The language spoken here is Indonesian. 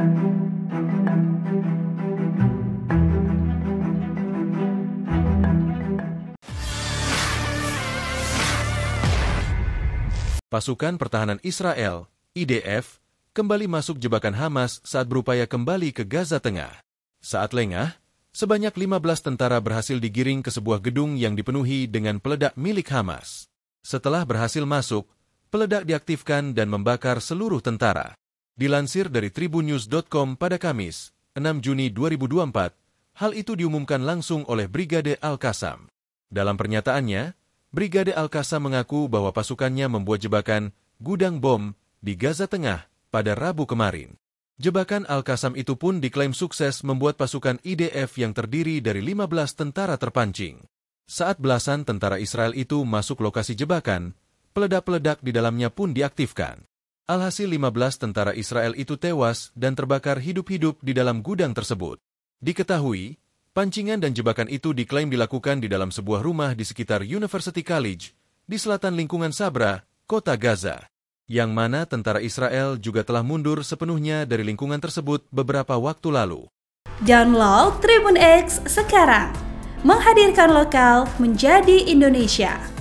Pasukan pertahanan Israel, IDF, kembali masuk jebakan Hamas saat berupaya kembali ke Gaza Tengah. Saat lengah, sebanyak 15 tentara berhasil digiring ke sebuah gedung yang dipenuhi dengan peledak milik Hamas. Setelah berhasil masuk, peledak diaktifkan dan membakar seluruh tentara. Dilansir dari tribunnews.com pada Kamis, 6 Juni 2024, hal itu diumumkan langsung oleh Brigade al qasam Dalam pernyataannya, Brigade al qasam mengaku bahwa pasukannya membuat jebakan gudang bom di Gaza Tengah pada Rabu kemarin. Jebakan al qasam itu pun diklaim sukses membuat pasukan IDF yang terdiri dari 15 tentara terpancing. Saat belasan tentara Israel itu masuk lokasi jebakan, peledak-peledak di dalamnya pun diaktifkan. Alhasil 15 tentara Israel itu tewas dan terbakar hidup-hidup di dalam gudang tersebut. Diketahui, pancingan dan jebakan itu diklaim dilakukan di dalam sebuah rumah di sekitar University College, di selatan lingkungan Sabra, kota Gaza. Yang mana tentara Israel juga telah mundur sepenuhnya dari lingkungan tersebut beberapa waktu lalu. Download Tribun X sekarang. Menghadirkan lokal menjadi Indonesia.